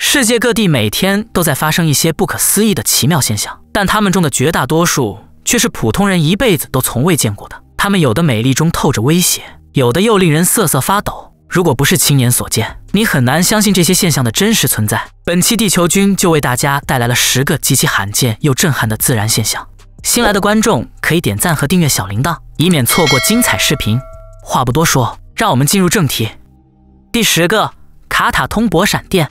世界各地每天都在发生一些不可思议的奇妙现象，但他们中的绝大多数却是普通人一辈子都从未见过的。他们有的美丽中透着威胁，有的又令人瑟瑟发抖。如果不是亲眼所见，你很难相信这些现象的真实存在。本期地球君就为大家带来了十个极其罕见又震撼的自然现象。新来的观众可以点赞和订阅小铃铛。以免错过精彩视频，话不多说，让我们进入正题。第十个，卡塔通博闪电。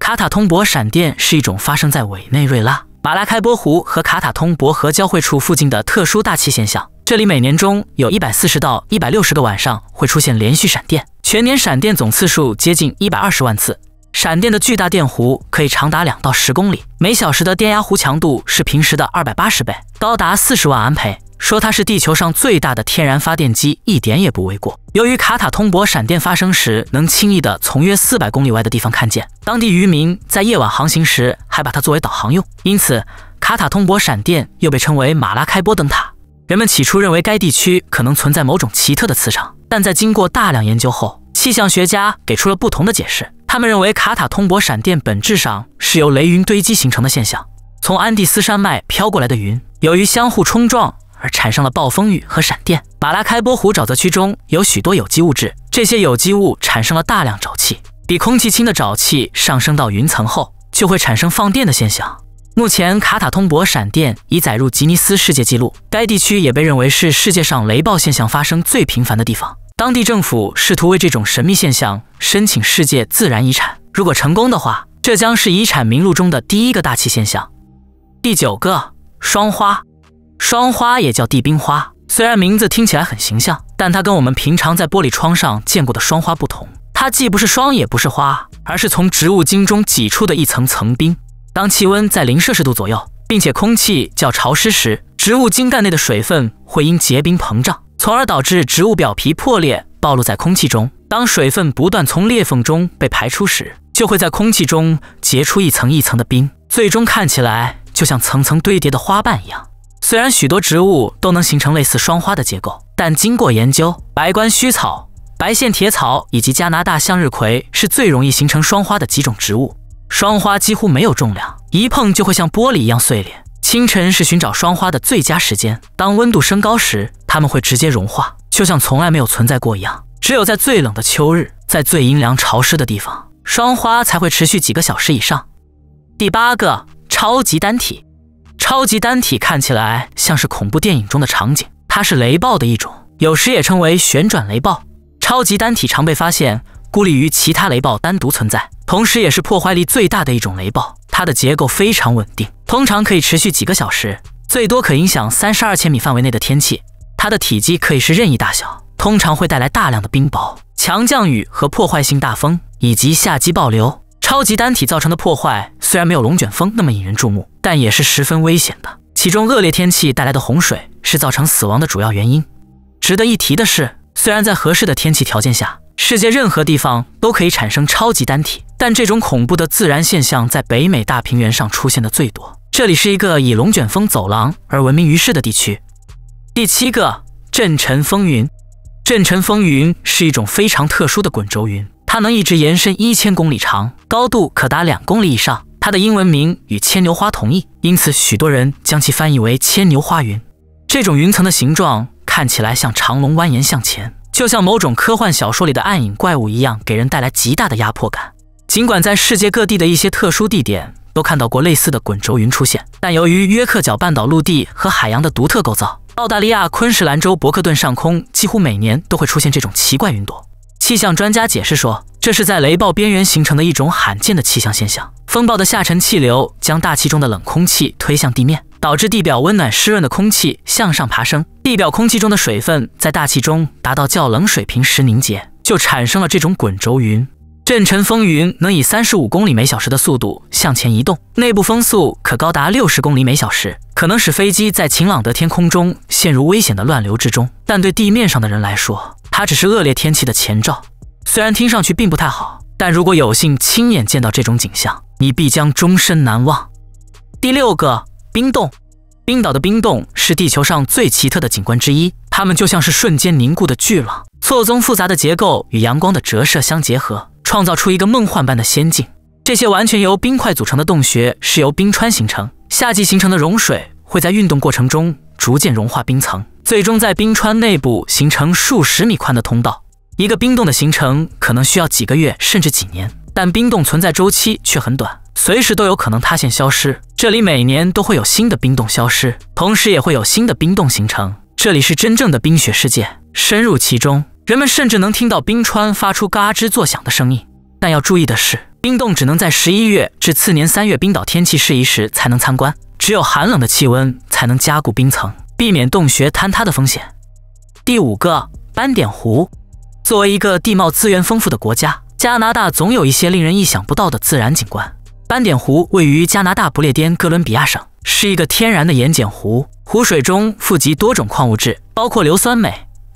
卡塔通博闪电是一种发生在委内瑞拉马拉开波湖和卡塔通博河交汇处附近的特殊大气现象。这里每年中有一百四十到一百六十个晚上会出现连续闪电，全年闪电总次数接近一百二十万次。闪电的巨大电弧可以长达两到十公里，每小时的电压弧强度是平时的二百八十倍，高达四十万安培。说它是地球上最大的天然发电机一点也不为过。由于卡塔通博闪电发生时能轻易的从约四百公里外的地方看见，当地渔民在夜晚航行时还把它作为导航用，因此卡塔通博闪电又被称为马拉开波灯塔。人们起初认为该地区可能存在某种奇特的磁场，但在经过大量研究后，气象学家给出了不同的解释。他们认为卡塔通博闪电本质上是由雷云堆积形成的现象，从安第斯山脉飘过来的云由于相互冲撞。而产生了暴风雨和闪电。马拉开波湖沼泽区中有许多有机物质，这些有机物产生了大量沼气，比空气轻的沼气上升到云层后，就会产生放电的现象。目前，卡塔通博闪电已载入吉尼斯世界纪录，该地区也被认为是世界上雷暴现象发生最频繁的地方。当地政府试图为这种神秘现象申请世界自然遗产，如果成功的话，这将是遗产名录中的第一个大气现象。第九个，霜花。霜花也叫地冰花，虽然名字听起来很形象，但它跟我们平常在玻璃窗上见过的霜花不同。它既不是霜，也不是花，而是从植物茎中挤出的一层层冰。当气温在零摄氏度左右，并且空气较潮湿时，植物茎干内的水分会因结冰膨胀，从而导致植物表皮破裂，暴露在空气中。当水分不断从裂缝中被排出时，就会在空气中结出一层一层的冰，最终看起来就像层层堆叠的花瓣一样。虽然许多植物都能形成类似霜花的结构，但经过研究，白冠须草、白线铁草以及加拿大向日葵是最容易形成霜花的几种植物。霜花几乎没有重量，一碰就会像玻璃一样碎裂。清晨是寻找霜花的最佳时间。当温度升高时，它们会直接融化，就像从来没有存在过一样。只有在最冷的秋日，在最阴凉潮湿的地方，霜花才会持续几个小时以上。第八个超级单体。超级单体看起来像是恐怖电影中的场景，它是雷暴的一种，有时也称为旋转雷暴。超级单体常被发现孤立于其他雷暴单独存在，同时也是破坏力最大的一种雷暴。它的结构非常稳定，通常可以持续几个小时，最多可影响三十二千米范围内的天气。它的体积可以是任意大小，通常会带来大量的冰雹、强降雨和破坏性大风，以及夏季暴流。超级单体造成的破坏虽然没有龙卷风那么引人注目，但也是十分危险的。其中恶劣天气带来的洪水是造成死亡的主要原因。值得一提的是，虽然在合适的天气条件下，世界任何地方都可以产生超级单体，但这种恐怖的自然现象在北美大平原上出现的最多。这里是一个以龙卷风走廊而闻名于世的地区。第七个，震尘风云。震尘风云是一种非常特殊的滚轴云。它能一直延伸一千公里长，高度可达两公里以上。它的英文名与牵牛花同义，因此许多人将其翻译为“牵牛花云”。这种云层的形状看起来像长龙蜿蜒向前，就像某种科幻小说里的暗影怪物一样，给人带来极大的压迫感。尽管在世界各地的一些特殊地点都看到过类似的滚轴云出现，但由于约克角半岛陆地和海洋的独特构造，澳大利亚昆士兰州伯克顿上空几乎每年都会出现这种奇怪云朵。气象专家解释说，这是在雷暴边缘形成的一种罕见的气象现象。风暴的下沉气流将大气中的冷空气推向地面，导致地表温暖湿润的空气向上爬升。地表空气中的水分在大气中达到较冷水平时凝结，就产生了这种滚轴云。阵尘风云能以三十五公里每小时的速度向前移动，内部风速可高达六十公里每小时，可能使飞机在晴朗的天空中陷入危险的乱流之中。但对地面上的人来说，它只是恶劣天气的前兆，虽然听上去并不太好，但如果有幸亲眼见到这种景象，你必将终身难忘。第六个，冰洞。冰岛的冰洞是地球上最奇特的景观之一，它们就像是瞬间凝固的巨浪，错综复杂的结构与阳光的折射相结合，创造出一个梦幻般的仙境。这些完全由冰块组成的洞穴是由冰川形成，夏季形成的融水会在运动过程中逐渐融化冰层。最终在冰川内部形成数十米宽的通道。一个冰洞的形成可能需要几个月甚至几年，但冰洞存在周期却很短，随时都有可能塌陷消失。这里每年都会有新的冰洞消失，同时也会有新的冰洞形成。这里是真正的冰雪世界，深入其中，人们甚至能听到冰川发出嘎吱作响的声音。但要注意的是，冰洞只能在十一月至次年三月冰岛天气适宜时才能参观，只有寒冷的气温才能加固冰层。避免洞穴坍塌的风险。第五个，斑点湖，作为一个地貌资源丰富的国家，加拿大总有一些令人意想不到的自然景观。斑点湖位于加拿大不列颠哥伦比亚省，是一个天然的盐碱湖，湖水中富集多种矿物质，包括硫酸镁、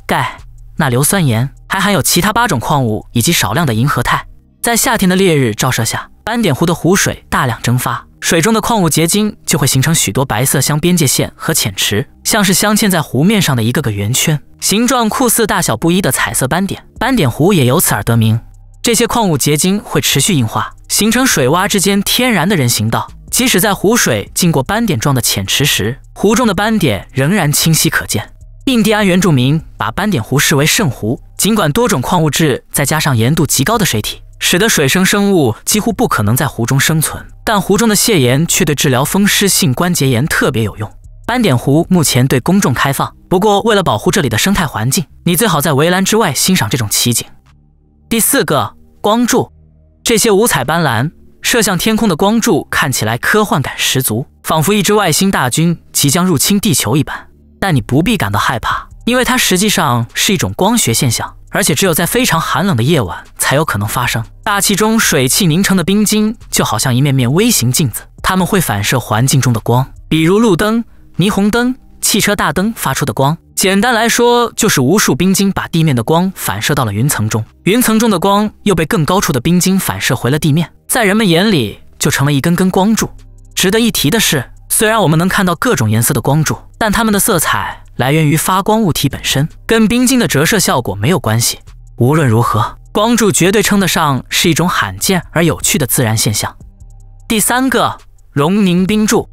钙、钠、硫酸盐，还含有其他八种矿物以及少量的银和钛。在夏天的烈日照射下，斑点湖的湖水大量蒸发。水中的矿物结晶就会形成许多白色相边界线和浅池，像是镶嵌在湖面上的一个个圆圈，形状酷似大小不一的彩色斑点。斑点湖也由此而得名。这些矿物结晶会持续硬化，形成水洼之间天然的人行道。即使在湖水经过斑点状的浅池时，湖中的斑点仍然清晰可见。印第安原住民把斑点湖视为圣湖，尽管多种矿物质再加上盐度极高的水体。使得水生生物几乎不可能在湖中生存，但湖中的泻盐却对治疗风湿性关节炎特别有用。斑点湖目前对公众开放，不过为了保护这里的生态环境，你最好在围栏之外欣赏这种奇景。第四个光柱，这些五彩斑斓、射向天空的光柱看起来科幻感十足，仿佛一支外星大军即将入侵地球一般。但你不必感到害怕，因为它实际上是一种光学现象。而且只有在非常寒冷的夜晚才有可能发生。大气中水汽凝成的冰晶，就好像一面面微型镜子，它们会反射环境中的光，比如路灯、霓虹灯、汽车大灯发出的光。简单来说，就是无数冰晶把地面的光反射到了云层中，云层中的光又被更高处的冰晶反射回了地面，在人们眼里就成了一根根光柱。值得一提的是，虽然我们能看到各种颜色的光柱，但它们的色彩。来源于发光物体本身，跟冰晶的折射效果没有关系。无论如何，光柱绝对称得上是一种罕见而有趣的自然现象。第三个，熔凝冰柱。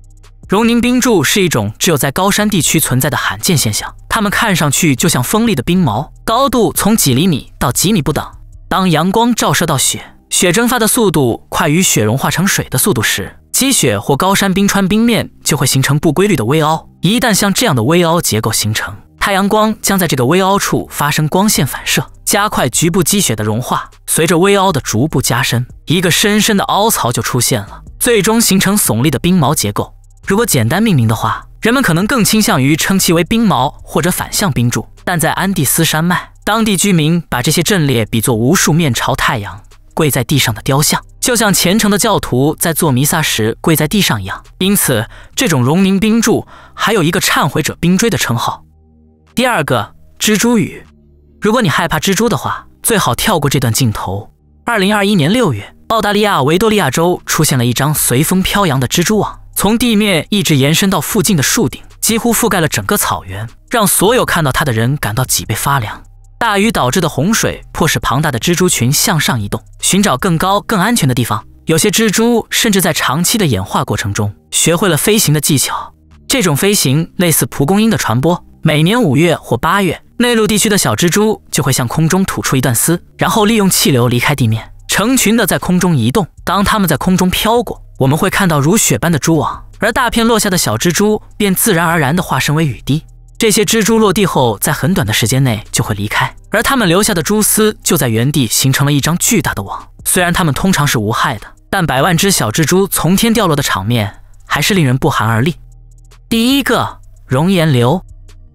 熔凝冰柱是一种只有在高山地区存在的罕见现象。它们看上去就像锋利的冰矛，高度从几厘米到几米不等。当阳光照射到雪，雪蒸发的速度快于雪融化成水的速度时。积雪或高山冰川冰面就会形成不规律的微凹，一旦像这样的微凹结构形成，太阳光将在这个微凹处发生光线反射，加快局部积雪的融化。随着微凹的逐步加深，一个深深的凹槽就出现了，最终形成耸立的冰毛结构。如果简单命名的话，人们可能更倾向于称其为冰毛或者反向冰柱。但在安第斯山脉，当地居民把这些阵列比作无数面朝太阳跪在地上的雕像。就像虔诚的教徒在做弥撒时跪在地上一样，因此这种龙凝冰柱还有一个“忏悔者冰锥”的称号。第二个，蜘蛛雨。如果你害怕蜘蛛的话，最好跳过这段镜头。二零二一年六月，澳大利亚维多利亚州出现了一张随风飘扬的蜘蛛网，从地面一直延伸到附近的树顶，几乎覆盖了整个草原，让所有看到它的人感到脊背发凉。大雨导致的洪水迫使庞大的蜘蛛群向上移动，寻找更高、更安全的地方。有些蜘蛛甚至在长期的演化过程中学会了飞行的技巧。这种飞行类似蒲公英的传播。每年五月或八月，内陆地区的小蜘蛛就会向空中吐出一段丝，然后利用气流离开地面，成群的在空中移动。当它们在空中飘过，我们会看到如雪般的蛛网，而大片落下的小蜘蛛便自然而然地化身为雨滴。这些蜘蛛落地后，在很短的时间内就会离开，而它们留下的蛛丝就在原地形成了一张巨大的网。虽然它们通常是无害的，但百万只小蜘蛛从天掉落的场面还是令人不寒而栗。第一个熔岩流，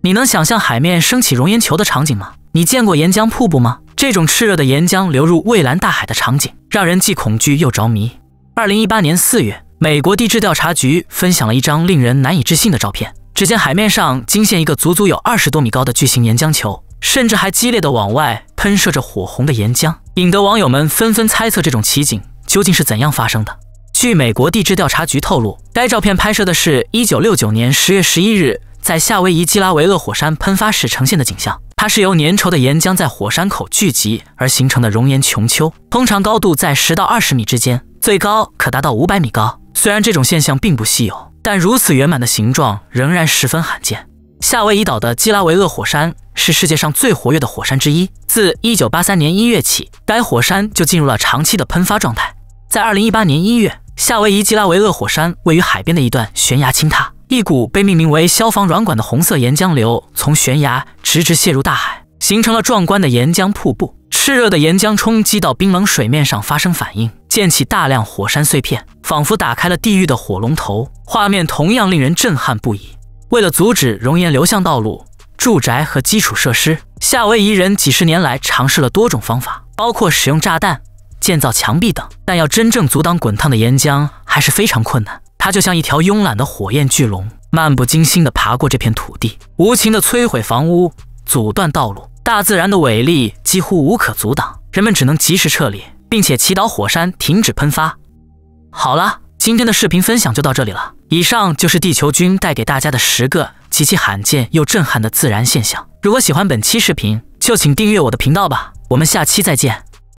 你能想象海面升起熔岩球的场景吗？你见过岩浆瀑布吗？这种炽热的岩浆流入蔚蓝大海的场景，让人既恐惧又着迷。二零一八年四月，美国地质调查局分享了一张令人难以置信的照片。只见海面上惊现一个足足有二十多米高的巨型岩浆球，甚至还激烈的往外喷射着火红的岩浆，引得网友们纷纷猜测这种奇景究竟是怎样发生的。据美国地质调查局透露，该照片拍摄的是1969年10月11日在夏威夷基拉维厄火山喷发时呈现的景象。它是由粘稠的岩浆在火山口聚集而形成的熔岩穹丘，通常高度在十到二十米之间，最高可达到五百米高。虽然这种现象并不稀有。但如此圆满的形状仍然十分罕见。夏威夷岛的基拉维厄火山是世界上最活跃的火山之一。自1983年1月起，该火山就进入了长期的喷发状态。在2018年1月，夏威夷基拉维厄火山位于海边的一段悬崖倾塌，一股被命名为“消防软管”的红色岩浆流从悬崖直直泻入大海，形成了壮观的岩浆瀑布。炽热的岩浆冲击到冰冷水面上发生反应，溅起大量火山碎片。仿佛打开了地狱的火龙头，画面同样令人震撼不已。为了阻止熔岩流向道路、住宅和基础设施，夏威夷人几十年来尝试了多种方法，包括使用炸弹、建造墙壁等。但要真正阻挡滚烫的岩浆，还是非常困难。它就像一条慵懒的火焰巨龙，漫不经心地爬过这片土地，无情地摧毁房屋、阻断道路。大自然的伟力几乎无可阻挡，人们只能及时撤离，并且祈祷火山停止喷发。好了，今天的视频分享就到这里了。以上就是地球君带给大家的十个极其罕见又震撼的自然现象。如果喜欢本期视频，就请订阅我的频道吧。我们下期再见。